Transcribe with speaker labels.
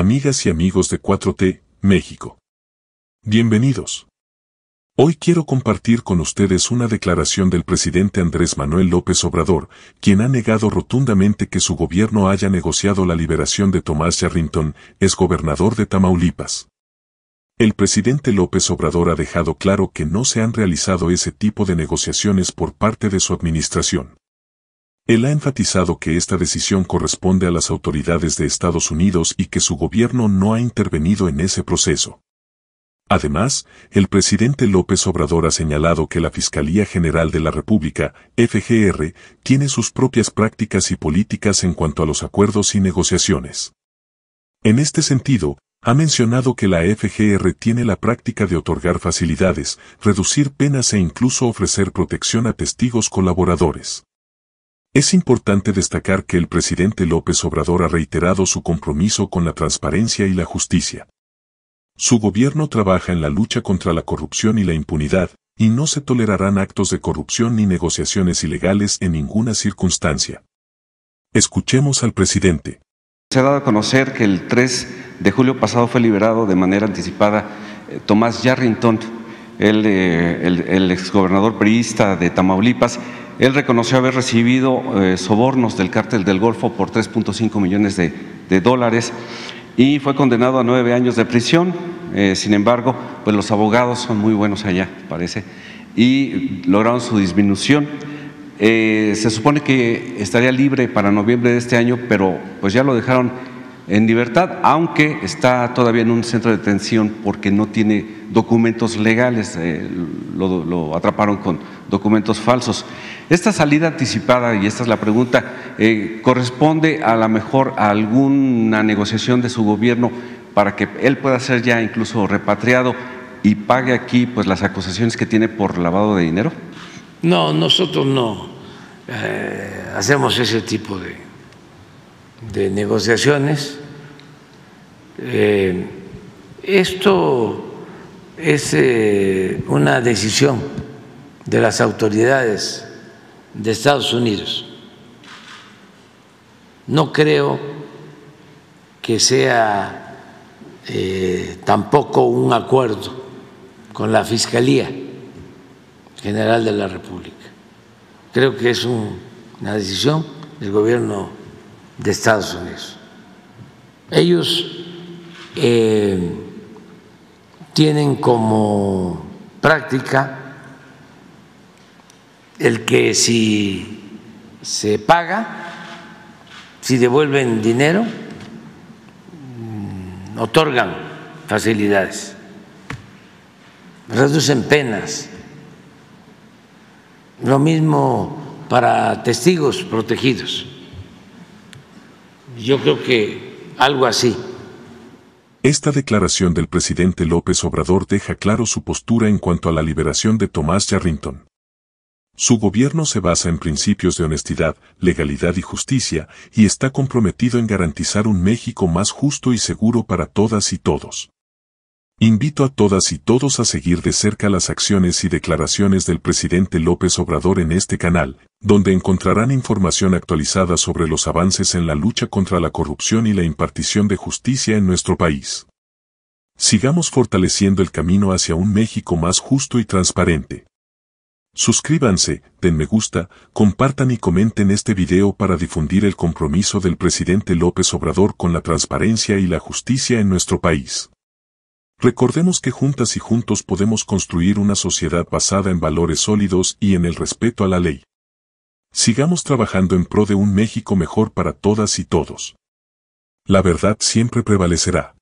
Speaker 1: amigas y amigos de 4T, México. Bienvenidos. Hoy quiero compartir con ustedes una declaración del presidente Andrés Manuel López Obrador, quien ha negado rotundamente que su gobierno haya negociado la liberación de Tomás Yarrington, exgobernador de Tamaulipas. El presidente López Obrador ha dejado claro que no se han realizado ese tipo de negociaciones por parte de su administración. Él ha enfatizado que esta decisión corresponde a las autoridades de Estados Unidos y que su gobierno no ha intervenido en ese proceso. Además, el presidente López Obrador ha señalado que la Fiscalía General de la República, FGR, tiene sus propias prácticas y políticas en cuanto a los acuerdos y negociaciones. En este sentido, ha mencionado que la FGR tiene la práctica de otorgar facilidades, reducir penas e incluso ofrecer protección a testigos colaboradores. Es importante destacar que el presidente López Obrador ha reiterado su compromiso con la transparencia y la justicia. Su gobierno trabaja en la lucha contra la corrupción y la impunidad, y no se tolerarán actos de corrupción ni negociaciones ilegales en ninguna circunstancia. Escuchemos al presidente.
Speaker 2: Se ha dado a conocer que el 3 de julio pasado fue liberado de manera anticipada eh, Tomás Yarrington, el, eh, el exgobernador priista de Tamaulipas, él reconoció haber recibido eh, sobornos del cártel del Golfo por 3.5 millones de, dólares y fue condenado a nueve años de prisión. Eh, sin embargo, pues los abogados son muy buenos allá, parece, y lograron su disminución. Eh, se supone que estaría libre para noviembre de este año, pero pues ya lo dejaron en libertad, aunque está todavía en un centro de detención porque no tiene documentos legales, eh, lo, atraparon con documentos falsos. Esta salida anticipada, y esta es la pregunta, eh, ¿corresponde a lo mejor a alguna negociación de su gobierno para que él pueda ser ya incluso repatriado y pague aquí pues, las acusaciones que tiene por lavado de dinero? No, nosotros no eh, hacemos ese tipo de de
Speaker 3: negociaciones. Eh, esto es eh, una decisión de las autoridades de Estados Unidos. No creo que sea eh, tampoco un acuerdo con la Fiscalía General de la República. Creo que es una decisión del gobierno de Estados Unidos. Ellos eh, tienen como práctica el que si se paga, si devuelven dinero, mm, otorgan facilidades, reducen penas. Lo mismo para testigos protegidos. Yo creo que algo así.
Speaker 1: Esta declaración del presidente López Obrador deja claro su postura en cuanto a la liberación de Tomás Yarrington. Su gobierno se basa en principios de honestidad, legalidad y justicia, y está comprometido en garantizar un México más justo y seguro para todas y todos. Invito a todas y todos a seguir de cerca las acciones y declaraciones del presidente López Obrador en este canal, donde encontrarán información actualizada sobre los avances en la lucha contra la corrupción y la impartición de justicia en nuestro país. Sigamos fortaleciendo el camino hacia un México más justo y transparente. Suscríbanse, den me gusta, compartan y comenten este video para difundir el compromiso del presidente López Obrador con la transparencia y la justicia en nuestro país. Recordemos que juntas y juntos podemos construir una sociedad basada en valores sólidos y en el respeto a la ley. Sigamos trabajando en pro de un México mejor para todas y todos. La verdad siempre prevalecerá.